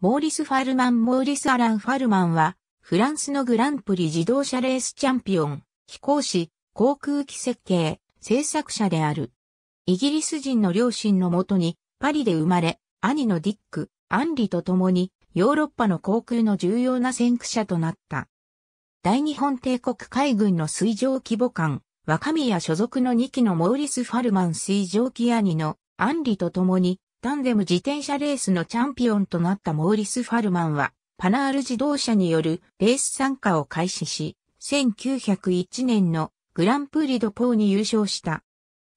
モーリス・ファルマン・モーリス・アラン・ファルマンは、フランスのグランプリ自動車レースチャンピオン、飛行士、航空機設計、制作者である。イギリス人の両親のもとに、パリで生まれ、兄のディック、アンリと共に、ヨーロッパの航空の重要な先駆者となった。大日本帝国海軍の水上規模艦、若宮所属の2機のモーリス・ファルマン水上機兄のアンリと共に、タンデム自転車レースのチャンピオンとなったモーリス・ファルマンは、パナール自動車によるレース参加を開始し、1901年のグランプリドポーに優勝した。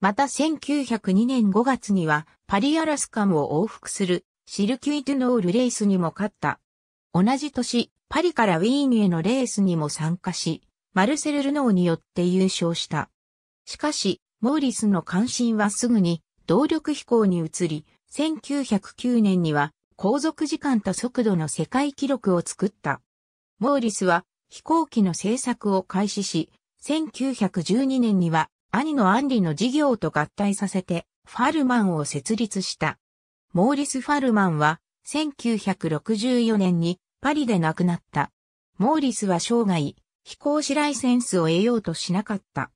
また1902年5月にはパリアラスカムを往復するシルキュイトゥノールレースにも勝った。同じ年、パリからウィーンへのレースにも参加し、マルセル・ルノーによって優勝した。しかし、モーリスの関心はすぐに動力飛行に移り、1909年には航続時間と速度の世界記録を作った。モーリスは飛行機の製作を開始し、1912年には兄のアンリの事業と合体させてファルマンを設立した。モーリス・ファルマンは1964年にパリで亡くなった。モーリスは生涯飛行士ライセンスを得ようとしなかった。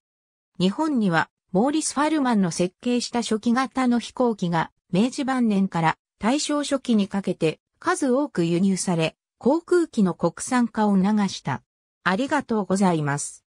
日本にはモーリス・ファルマンの設計した初期型の飛行機が明治晩年から大正初期にかけて数多く輸入され、航空機の国産化を促した。ありがとうございます。